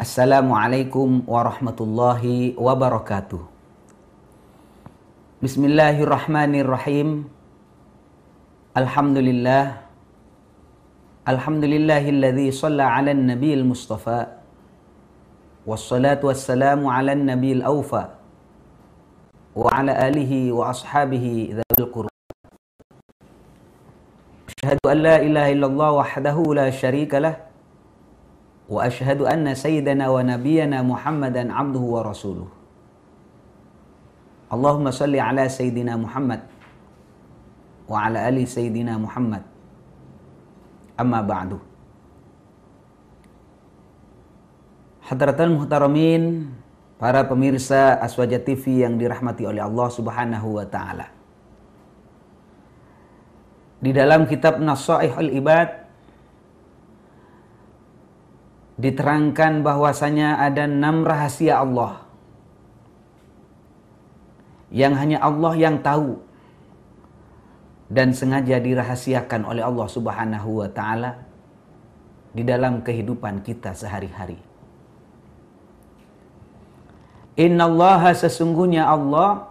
Assalamualaikum warahmatullahi wabarakatuh. Bismillahirrahmanirrahim. Alhamdulillah. Alhamdulillahilladzi shalla 'alan nabiyil mustafa wassalatu wassalamu 'alan nabiyil awfa wa 'ala alihi wa ashabihi dzil qurba. Asyhadu an la ilaha illallah wahdahu la syarika lah wa ashhadu anna sayyidana wa nabiyyana Muhammadan abduhu wa rasuluh. Allahumma salli ala sayyidina Muhammad wa ala ali sayyidina Muhammad. Amma ba'du. Hadratan muhtaramin, para pemirsa Aswaja TV yang dirahmati oleh Allah Subhanahu wa taala. Di dalam kitab Nasaihul Ibad diterangkan bahwasanya ada enam rahasia Allah yang hanya Allah yang tahu dan sengaja dirahasiakan oleh Allah Subhanahu wa taala di dalam kehidupan kita sehari-hari. Inna Allah sesungguhnya Allah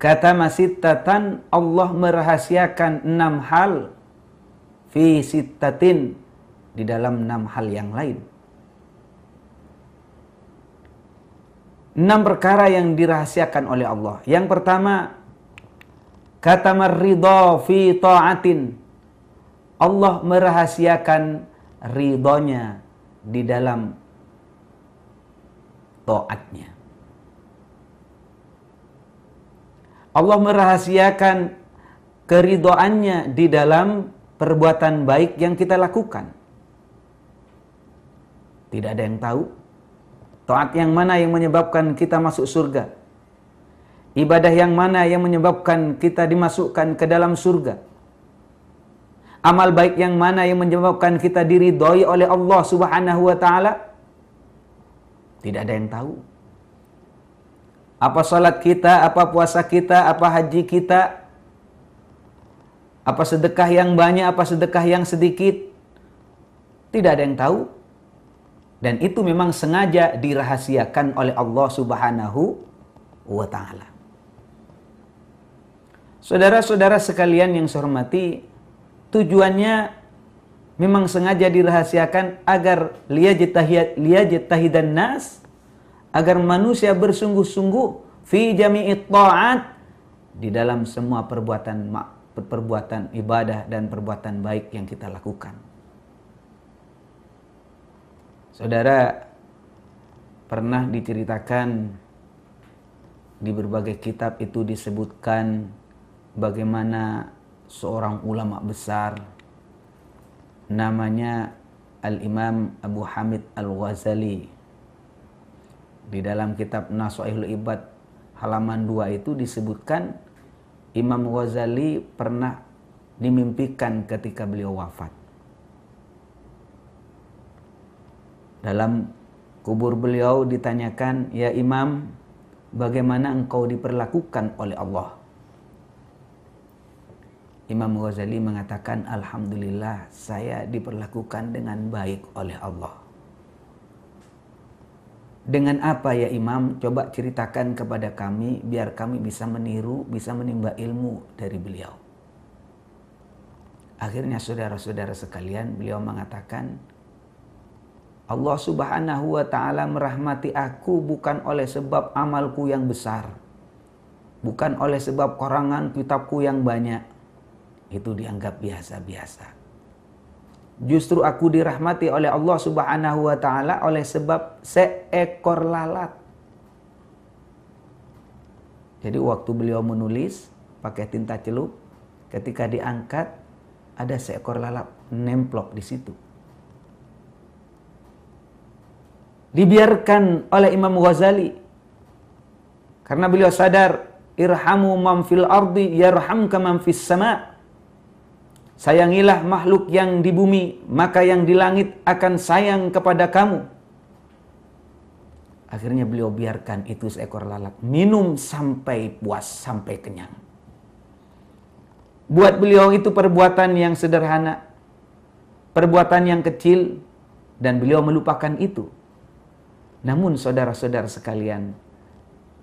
kata masitatan Allah merahasiakan enam hal fi sittatin di dalam enam hal yang lain. Enam perkara yang dirahasiakan oleh Allah. Yang pertama, kata merido fi ta'atin. Allah merahasiakan ridhonya di dalam taatnya. Allah merahasiakan keridoannya di dalam perbuatan baik yang kita lakukan. Tidak ada yang tahu. Taat yang mana yang menyebabkan kita masuk surga? Ibadah yang mana yang menyebabkan kita dimasukkan ke dalam surga? Amal baik yang mana yang menyebabkan kita diridhoi oleh Allah Subhanahu wa taala? Tidak ada yang tahu. Apa salat kita, apa puasa kita, apa haji kita, apa sedekah yang banyak, apa sedekah yang sedikit? Tidak ada yang tahu dan itu memang sengaja dirahasiakan oleh Allah Subhanahu wa taala. Saudara-saudara sekalian yang saya hormati, tujuannya memang sengaja dirahasiakan agar liyajtahidan nas agar manusia bersungguh-sungguh fi jami'i ta'at di dalam semua perbuatan perbuatan ibadah dan perbuatan baik yang kita lakukan. Saudara pernah diceritakan di berbagai kitab itu disebutkan bagaimana seorang ulama besar namanya Al-Imam Abu Hamid Al-Ghazali di dalam kitab Nasoihul Ibad halaman 2 itu disebutkan Imam Ghazali pernah dimimpikan ketika beliau wafat Dalam kubur beliau ditanyakan, "Ya Imam, bagaimana engkau diperlakukan oleh Allah?" Imam Ghazali mengatakan, "Alhamdulillah, saya diperlakukan dengan baik oleh Allah." Dengan apa ya Imam? Coba ceritakan kepada kami biar kami bisa meniru, bisa menimba ilmu dari beliau. Akhirnya saudara-saudara sekalian, beliau mengatakan, Allah Subhanahu wa taala merahmati aku bukan oleh sebab amalku yang besar. Bukan oleh sebab korangan kitabku yang banyak. Itu dianggap biasa-biasa. Justru aku dirahmati oleh Allah Subhanahu wa taala oleh sebab seekor lalat. Jadi waktu beliau menulis pakai tinta celup, ketika diangkat ada seekor lalat nemplok di situ. dibiarkan oleh Imam Ghazali karena beliau sadar irhamu man fil ardi yarhamka man fis sama sayangilah makhluk yang di bumi maka yang di langit akan sayang kepada kamu akhirnya beliau biarkan itu seekor lalat minum sampai puas sampai kenyang buat beliau itu perbuatan yang sederhana perbuatan yang kecil dan beliau melupakan itu namun saudara-saudara sekalian,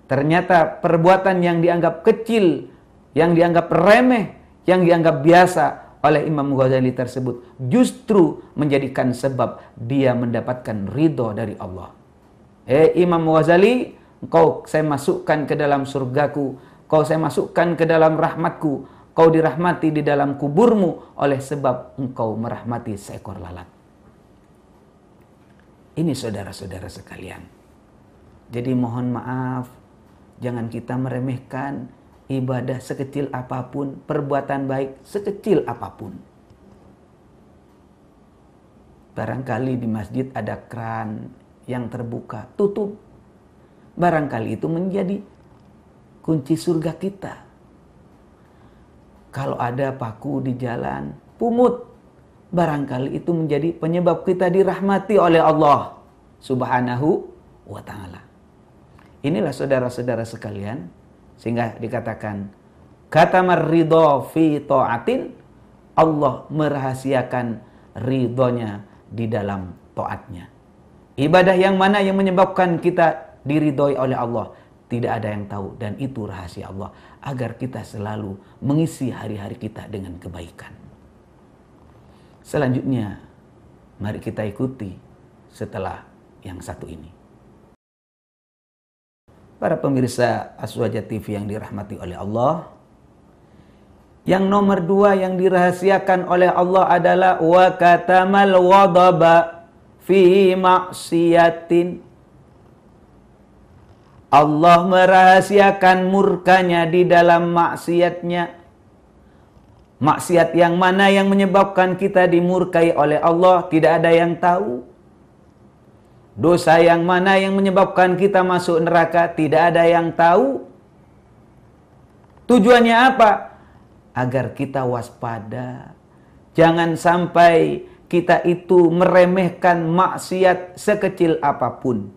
ternyata perbuatan yang dianggap kecil, yang dianggap remeh, yang dianggap biasa oleh Imam Ghazali tersebut justru menjadikan sebab dia mendapatkan ridho dari Allah. Eh Imam Ghazali, engkau saya masukkan ke dalam surgaku, kau saya masukkan ke dalam rahmatku, kau dirahmati di dalam kuburmu oleh sebab engkau merahmati seekor lalat. Ini saudara-saudara sekalian. Jadi mohon maaf, jangan kita meremehkan ibadah sekecil apapun, perbuatan baik sekecil apapun. Barangkali di masjid ada keran yang terbuka, tutup. Barangkali itu menjadi kunci surga kita. Kalau ada paku di jalan, pungut, barangkali itu menjadi penyebab kita dirahmati oleh Allah Subhanahu wa taala. Inilah saudara-saudara sekalian sehingga dikatakan kata ridho fi taatin Allah merahasiakan ridhonya di dalam taatnya. Ibadah yang mana yang menyebabkan kita diridhoi oleh Allah tidak ada yang tahu dan itu rahasia Allah agar kita selalu mengisi hari-hari kita dengan kebaikan. Selanjutnya, mari kita ikuti setelah yang satu ini. Para pemirsa Aswaja TV yang dirahmati oleh Allah, yang nomor dua yang dirahasiakan oleh Allah adalah wa katamal wadaba fi maksiatin. Allah merahasiakan murkanya di dalam maksiatnya Maksiat yang mana yang menyebabkan kita dimurkai oleh Allah tidak ada yang tahu. Dosa yang mana yang menyebabkan kita masuk neraka tidak ada yang tahu. Tujuannya apa? Agar kita waspada. Jangan sampai kita itu meremehkan maksiat sekecil apapun.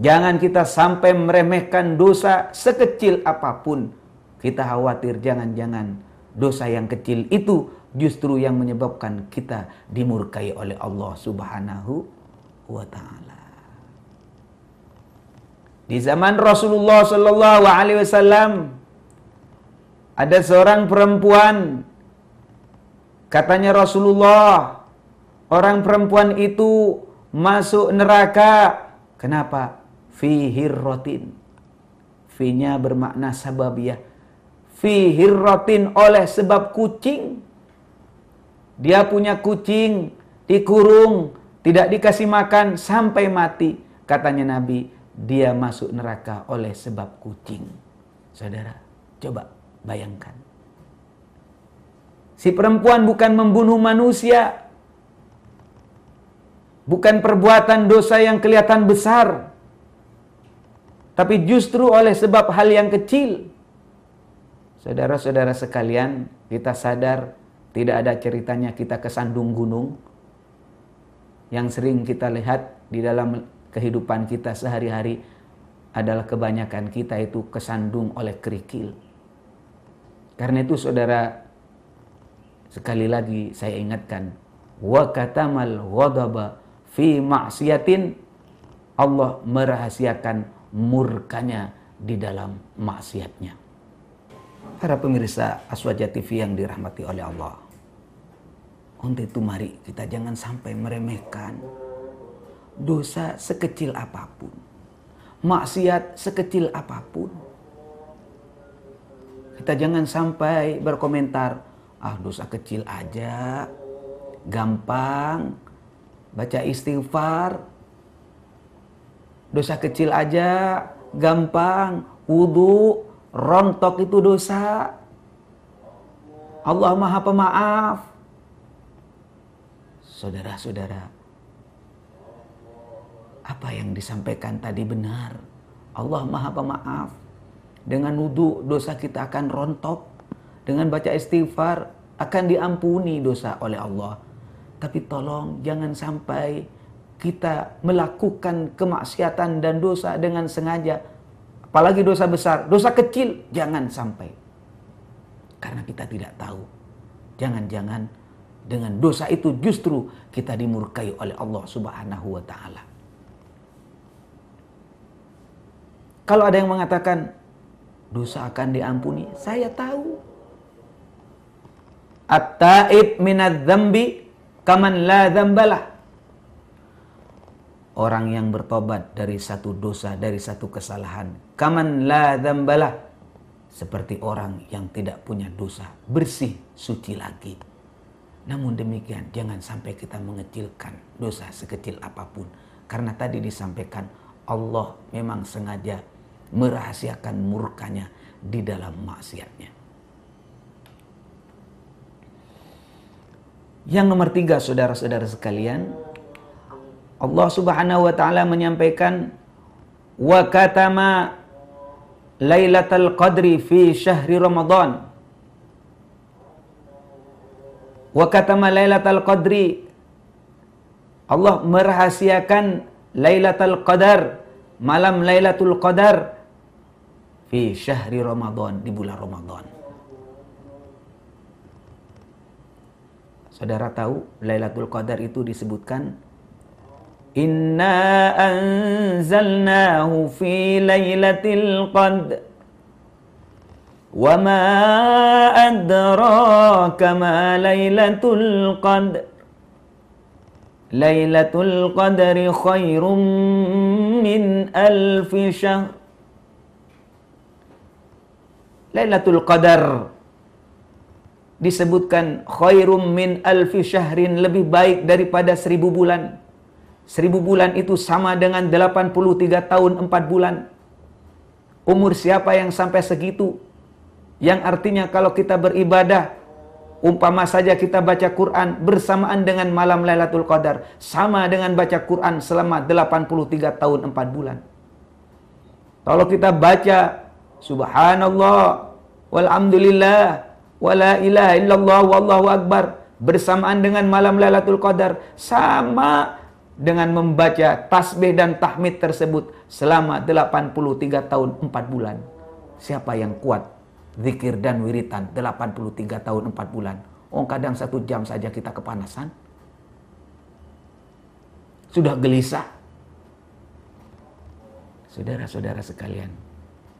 Jangan kita sampai meremehkan dosa sekecil apapun. Kita khawatir jangan-jangan dosa yang kecil itu justru yang menyebabkan kita dimurkai oleh Allah Subhanahu wa taala. Di zaman Rasulullah sallallahu alaihi wasallam ada seorang perempuan katanya Rasulullah orang perempuan itu masuk neraka kenapa fihirrotin fi-nya bermakna sababiah fi oleh sebab kucing. Dia punya kucing, dikurung, tidak dikasih makan sampai mati. Katanya Nabi, dia masuk neraka oleh sebab kucing. Saudara, coba bayangkan. Si perempuan bukan membunuh manusia. Bukan perbuatan dosa yang kelihatan besar. Tapi justru oleh sebab hal yang kecil Saudara-saudara sekalian, kita sadar tidak ada ceritanya kita kesandung gunung yang sering kita lihat di dalam kehidupan kita sehari-hari adalah kebanyakan kita itu kesandung oleh kerikil. Karena itu saudara sekali lagi saya ingatkan wa katamal ghadaba fi maksiatin Allah merahasiakan murkanya di dalam maksiatnya. Para pemirsa Aswaja TV yang dirahmati oleh Allah. Untuk itu mari kita jangan sampai meremehkan dosa sekecil apapun. Maksiat sekecil apapun. Kita jangan sampai berkomentar, ah dosa kecil aja, gampang, baca istighfar, dosa kecil aja, gampang, wudhu, Rontok itu dosa. Allah Maha Pemaaf. Saudara-saudara, apa yang disampaikan tadi benar. Allah Maha Pemaaf. Dengan wudhu dosa kita akan rontok. Dengan baca istighfar akan diampuni dosa oleh Allah. Tapi tolong jangan sampai kita melakukan kemaksiatan dan dosa dengan sengaja apalagi dosa besar, dosa kecil jangan sampai. Karena kita tidak tahu. Jangan-jangan dengan dosa itu justru kita dimurkai oleh Allah Subhanahu wa taala. Kalau ada yang mengatakan dosa akan diampuni, saya tahu. At-taib minadz kaman la dzambalah orang yang bertobat dari satu dosa, dari satu kesalahan. Kaman la bala seperti orang yang tidak punya dosa, bersih, suci lagi. Namun demikian, jangan sampai kita mengecilkan dosa sekecil apapun. Karena tadi disampaikan Allah memang sengaja merahasiakan murkanya di dalam maksiatnya. Yang nomor tiga, saudara-saudara sekalian, Allah Subhanahu wa taala menyampaikan wa katama Lailatul Qadri fi syahri Ramadan. Wa katama Lailatul Qadri Allah merahasiakan Lailatul Qadar, malam Lailatul Qadar fi syahri Ramadan di bulan Ramadan. Saudara tahu Lailatul Qadar itu disebutkan Inna أنزلناه fi lailatil qadr wa ma ما ليلة lailatul ليلة Lailatul خير khairum min alfi ليلة Lailatul disebutkan khairum min alfi syahrin lebih baik daripada seribu bulan Seribu bulan itu sama dengan 83 tahun 4 bulan. Umur siapa yang sampai segitu? Yang artinya kalau kita beribadah, umpama saja kita baca Quran bersamaan dengan malam Lailatul Qadar, sama dengan baca Quran selama 83 tahun 4 bulan. Kalau kita baca subhanallah walhamdulillah wala ilaha illallah wallahu akbar bersamaan dengan malam Lailatul Qadar sama dengan membaca tasbih dan tahmid tersebut selama 83 tahun 4 bulan. Siapa yang kuat zikir dan wiritan 83 tahun 4 bulan? Oh kadang satu jam saja kita kepanasan. Sudah gelisah. Saudara-saudara sekalian,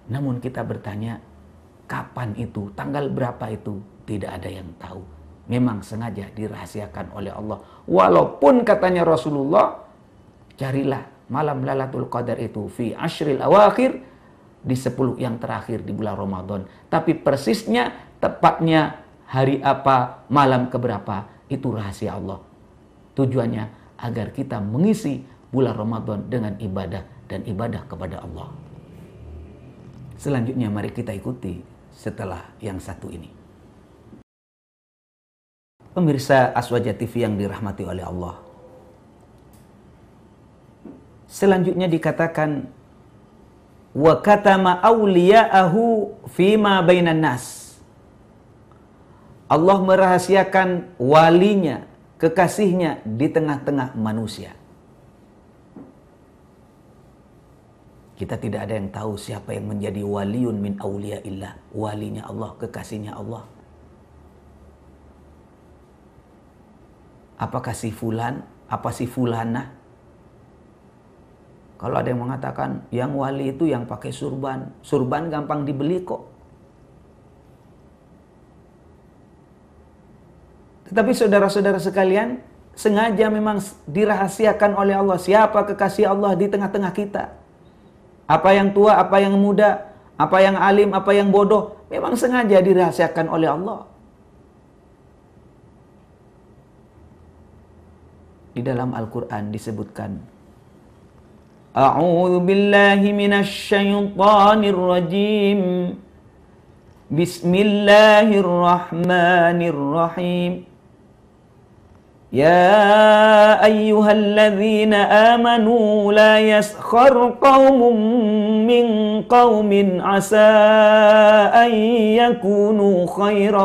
namun kita bertanya, kapan itu, tanggal berapa itu, tidak ada yang tahu memang sengaja dirahasiakan oleh Allah. Walaupun katanya Rasulullah, carilah malam Lailatul Qadar itu fi ashril awakhir di sepuluh yang terakhir di bulan Ramadan. Tapi persisnya tepatnya hari apa, malam keberapa itu rahasia Allah. Tujuannya agar kita mengisi bulan Ramadan dengan ibadah dan ibadah kepada Allah. Selanjutnya mari kita ikuti setelah yang satu ini pemirsa Aswaja TV yang dirahmati oleh Allah. Selanjutnya dikatakan wa katama awliya'ahu fima bainan nas. Allah merahasiakan walinya, kekasihnya di tengah-tengah manusia. Kita tidak ada yang tahu siapa yang menjadi waliun min awliya illah. Walinya Allah, kekasihnya Allah. Apakah si fulan? Apa si fulana? Kalau ada yang mengatakan yang wali itu yang pakai surban. Surban gampang dibeli kok. Tetapi saudara-saudara sekalian, sengaja memang dirahasiakan oleh Allah siapa kekasih Allah di tengah-tengah kita. Apa yang tua, apa yang muda, apa yang alim, apa yang bodoh, memang sengaja dirahasiakan oleh Allah. di dalam Al-Quran disebutkan. A'udhu billahi minasyaitanir rajim. Bismillahirrahmanirrahim. يا أيها الذين آمنوا لا يسخر قوم من قوم عسى أن يكونوا خيرا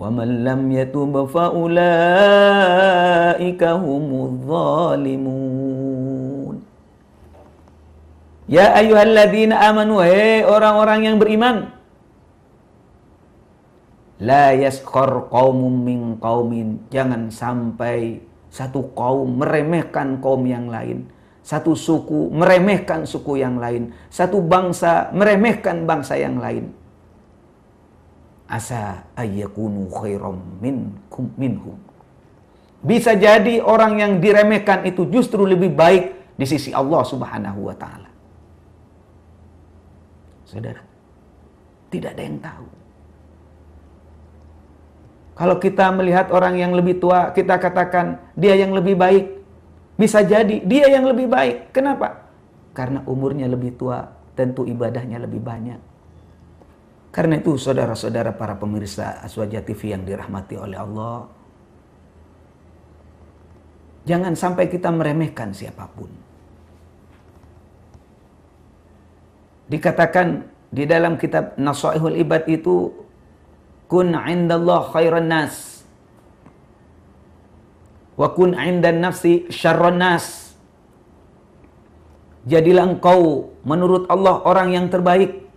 ومن لم يتب فأولئك هم الظالمون Ya ayyuhalladzina amanu hei orang-orang yang beriman La yaskor qaumun min qaumin jangan sampai satu kaum meremehkan kaum yang lain satu suku meremehkan suku yang lain satu bangsa meremehkan bangsa yang lain asa ayyakunu khairam minkum minhum. Bisa jadi orang yang diremehkan itu justru lebih baik di sisi Allah Subhanahu wa taala. Saudara, tidak ada yang tahu. Kalau kita melihat orang yang lebih tua, kita katakan dia yang lebih baik. Bisa jadi dia yang lebih baik. Kenapa? Karena umurnya lebih tua, tentu ibadahnya lebih banyak karena itu saudara-saudara para pemirsa Aswaja TV yang dirahmati oleh Allah. Jangan sampai kita meremehkan siapapun. Dikatakan di dalam kitab Nasaihul Ibad itu kun indallah khairan nas wa kun indan nafsi syarran nas jadilah engkau menurut Allah orang yang terbaik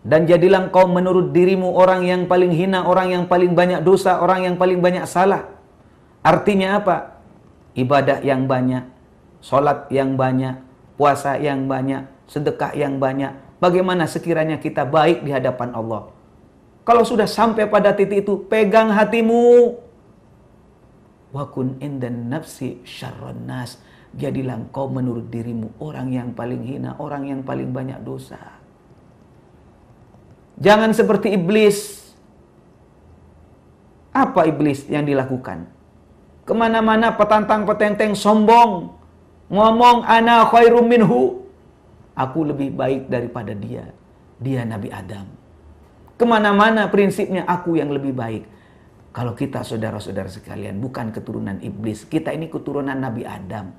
dan jadilah engkau menurut dirimu orang yang paling hina, orang yang paling banyak dosa, orang yang paling banyak salah. Artinya apa? Ibadah yang banyak, sholat yang banyak, puasa yang banyak, sedekah yang banyak. Bagaimana sekiranya kita baik di hadapan Allah? Kalau sudah sampai pada titik itu, pegang hatimu. Wakun kun indan nafsi Jadilah engkau menurut dirimu orang yang paling hina, orang yang paling banyak dosa. Jangan seperti iblis. Apa iblis yang dilakukan? Kemana-mana petantang petenteng sombong. Ngomong ana khairum minhu. Aku lebih baik daripada dia. Dia Nabi Adam. Kemana-mana prinsipnya aku yang lebih baik. Kalau kita saudara-saudara sekalian bukan keturunan iblis. Kita ini keturunan Nabi Adam.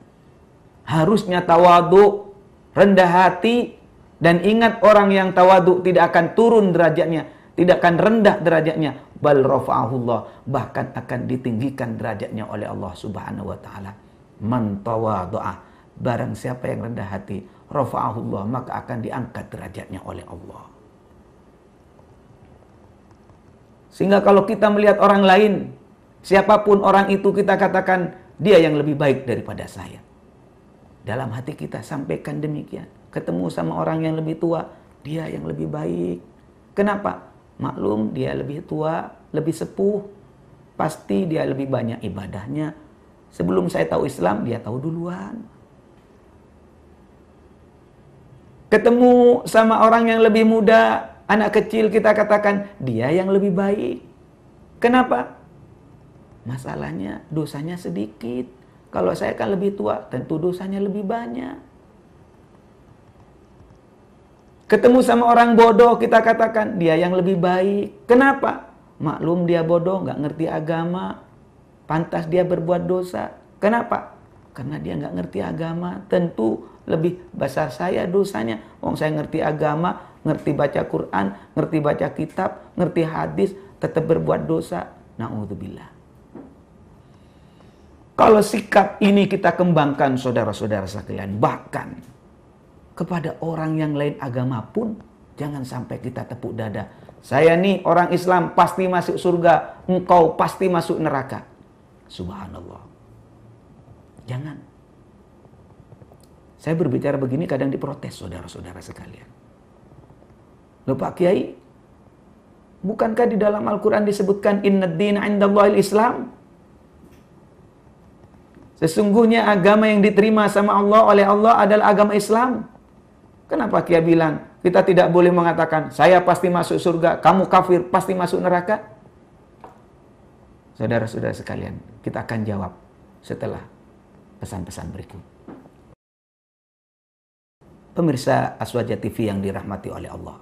Harusnya tawaduk, rendah hati, dan ingat orang yang tawaduk tidak akan turun derajatnya, tidak akan rendah derajatnya, bal rafa'ahullah, bahkan akan ditinggikan derajatnya oleh Allah Subhanahu wa taala. Man tawadu'a, barang siapa yang rendah hati, rafa'ahullah, maka akan diangkat derajatnya oleh Allah. Sehingga kalau kita melihat orang lain, siapapun orang itu kita katakan dia yang lebih baik daripada saya. Dalam hati kita sampaikan demikian ketemu sama orang yang lebih tua, dia yang lebih baik. Kenapa? Maklum dia lebih tua, lebih sepuh, pasti dia lebih banyak ibadahnya. Sebelum saya tahu Islam, dia tahu duluan. Ketemu sama orang yang lebih muda, anak kecil kita katakan dia yang lebih baik. Kenapa? Masalahnya dosanya sedikit. Kalau saya kan lebih tua, tentu dosanya lebih banyak. Ketemu sama orang bodoh kita katakan dia yang lebih baik. Kenapa? Maklum dia bodoh, nggak ngerti agama. Pantas dia berbuat dosa. Kenapa? Karena dia nggak ngerti agama. Tentu lebih besar saya dosanya. Wong saya ngerti agama, ngerti baca Quran, ngerti baca kitab, ngerti hadis, tetap berbuat dosa. Na'udzubillah. Kalau sikap ini kita kembangkan saudara-saudara sekalian, bahkan kepada orang yang lain agama pun jangan sampai kita tepuk dada. Saya nih orang Islam pasti masuk surga, engkau pasti masuk neraka. Subhanallah. Jangan. Saya berbicara begini kadang diprotes saudara-saudara sekalian. Loh Pak Kiai, bukankah di dalam Al-Quran disebutkan inna dina indallahil islam? Sesungguhnya agama yang diterima sama Allah oleh Allah adalah agama Islam. Kenapa dia bilang kita tidak boleh mengatakan saya pasti masuk surga, kamu kafir pasti masuk neraka? Saudara-saudara sekalian, kita akan jawab setelah pesan-pesan berikut. Pemirsa Aswaja TV yang dirahmati oleh Allah.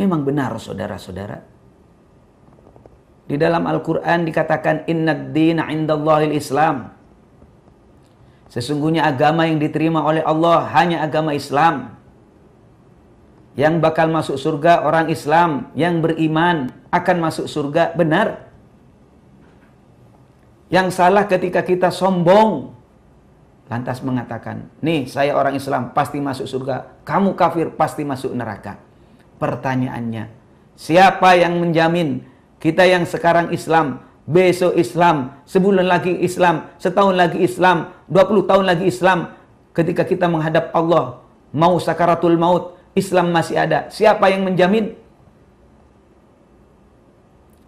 Memang benar saudara-saudara. Di dalam Al-Quran dikatakan, Inna dina indallahil islam Sesungguhnya agama yang diterima oleh Allah hanya agama Islam. Yang bakal masuk surga orang Islam yang beriman akan masuk surga benar. Yang salah ketika kita sombong lantas mengatakan, "Nih, saya orang Islam, pasti masuk surga. Kamu kafir, pasti masuk neraka." Pertanyaannya, siapa yang menjamin kita yang sekarang Islam besok Islam, sebulan lagi Islam, setahun lagi Islam, 20 tahun lagi Islam. Ketika kita menghadap Allah, mau sakaratul maut, Islam masih ada. Siapa yang menjamin?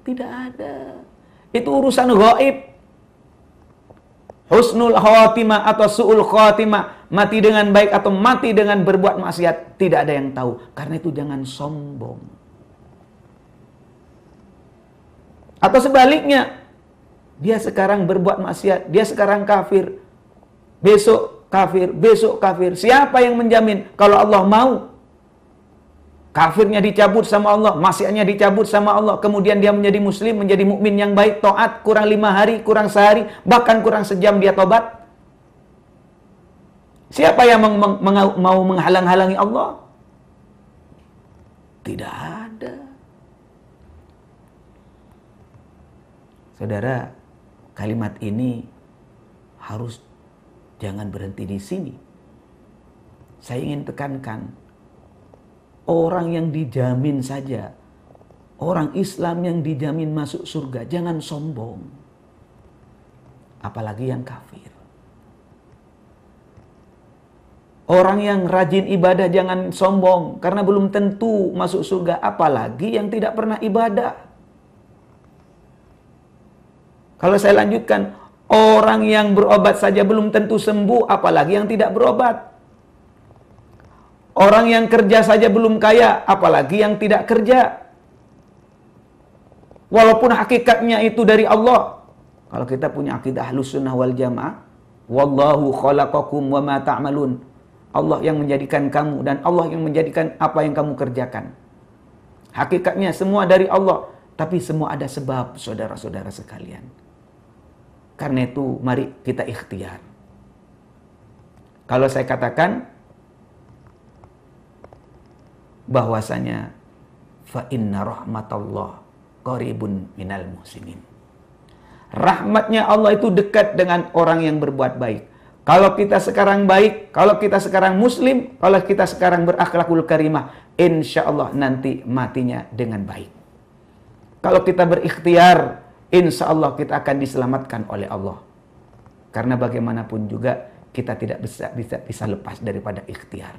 Tidak ada. Itu urusan gaib. Husnul khatimah atau su'ul khatimah. Mati dengan baik atau mati dengan berbuat maksiat. Tidak ada yang tahu. Karena itu jangan sombong. Atau sebaliknya, dia sekarang berbuat maksiat, dia sekarang kafir. Besok kafir, besok kafir. Siapa yang menjamin kalau Allah mau? Kafirnya dicabut sama Allah, maksiatnya dicabut sama Allah. Kemudian dia menjadi muslim, menjadi mukmin yang baik, taat, kurang lima hari, kurang sehari, bahkan kurang sejam dia tobat. Siapa yang meng meng mau menghalang-halangi Allah? Tidak ada. Saudara, kalimat ini harus jangan berhenti di sini. Saya ingin tekankan, orang yang dijamin saja, orang Islam yang dijamin masuk surga, jangan sombong. Apalagi yang kafir. Orang yang rajin ibadah jangan sombong karena belum tentu masuk surga apalagi yang tidak pernah ibadah. Kalau saya lanjutkan, orang yang berobat saja belum tentu sembuh, apalagi yang tidak berobat. Orang yang kerja saja belum kaya, apalagi yang tidak kerja. Walaupun hakikatnya itu dari Allah. Kalau kita punya akidah ahlus sunnah wal jamaah, Wallahu khalaqakum wa ma ta'malun. Allah yang menjadikan kamu dan Allah yang menjadikan apa yang kamu kerjakan. Hakikatnya semua dari Allah, tapi semua ada sebab saudara-saudara sekalian. Karena itu mari kita ikhtiar. Kalau saya katakan bahwasanya fa inna rahmatallah qaribun minal muslimin. Rahmatnya Allah itu dekat dengan orang yang berbuat baik. Kalau kita sekarang baik, kalau kita sekarang muslim, kalau kita sekarang berakhlakul karimah, insya Allah nanti matinya dengan baik. Kalau kita berikhtiar, insya Allah kita akan diselamatkan oleh Allah. Karena bagaimanapun juga kita tidak bisa bisa bisa lepas daripada ikhtiar.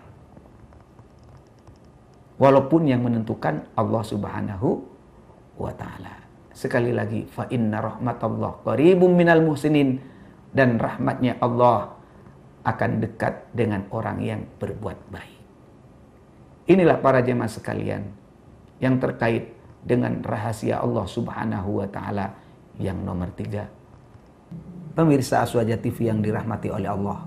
Walaupun yang menentukan Allah Subhanahu wa taala. Sekali lagi fa inna rahmatallah minal muhsinin dan rahmatnya Allah akan dekat dengan orang yang berbuat baik. Inilah para jemaah sekalian yang terkait dengan rahasia Allah Subhanahu wa taala yang nomor tiga, pemirsa Aswaja TV yang dirahmati oleh Allah.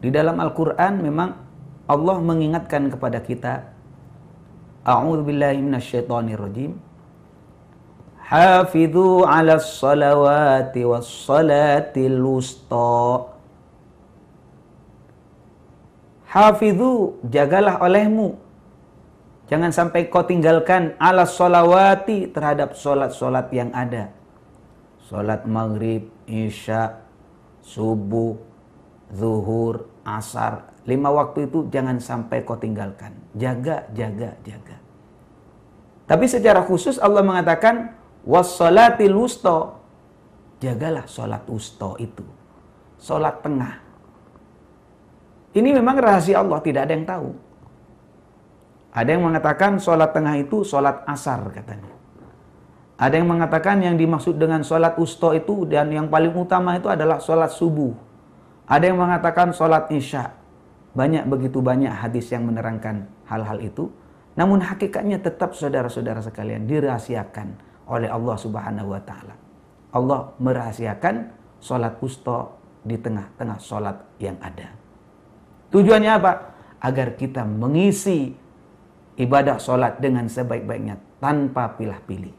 Di dalam Al-Quran memang Allah mengingatkan kepada kita A'udzubillahiminasyaitonirrojim Hafidhu ala salawati wa salati lusta Hafidhu jagalah olehmu Jangan sampai kau tinggalkan ala solawati terhadap solat-solat yang ada. Solat maghrib, isya, subuh, zuhur, asar. Lima waktu itu jangan sampai kau tinggalkan. Jaga, jaga, jaga. Tapi secara khusus Allah mengatakan Wassalati lusto Jagalah solat usto itu. Solat tengah. Ini memang rahasia Allah, tidak ada yang tahu. Ada yang mengatakan sholat tengah itu sholat asar katanya. Ada yang mengatakan yang dimaksud dengan sholat usto itu dan yang paling utama itu adalah sholat subuh. Ada yang mengatakan sholat isya. Banyak begitu banyak hadis yang menerangkan hal-hal itu. Namun hakikatnya tetap saudara-saudara sekalian dirahasiakan oleh Allah Subhanahu wa taala. Allah merahasiakan sholat usto di tengah-tengah sholat yang ada. Tujuannya apa? Agar kita mengisi ibadah sholat dengan sebaik-baiknya tanpa pilih pilih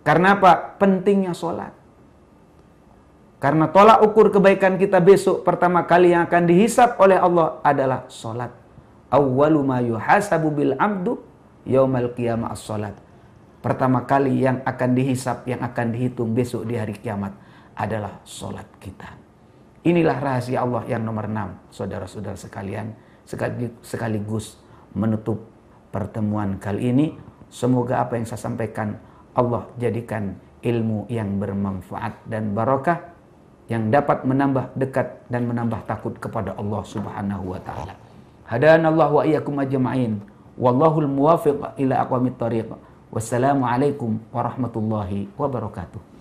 Karena apa? Pentingnya sholat. Karena tolak ukur kebaikan kita besok pertama kali yang akan dihisap oleh Allah adalah sholat. Awwalu ma yuhasabu bil abdu yaumal qiyamah sholat Pertama kali yang akan dihisap, yang akan dihitung besok di hari kiamat adalah sholat kita. Inilah rahasia Allah yang nomor enam, saudara-saudara sekalian, sekaligus menutup pertemuan kali ini. Semoga apa yang saya sampaikan Allah jadikan ilmu yang bermanfaat dan barokah yang dapat menambah dekat dan menambah takut kepada Allah Subhanahu wa taala. Hadanallahu wa iyyakum ajma'in. Wallahul muwafiq ila aqwamit thariq. Wassalamualaikum warahmatullahi wabarakatuh.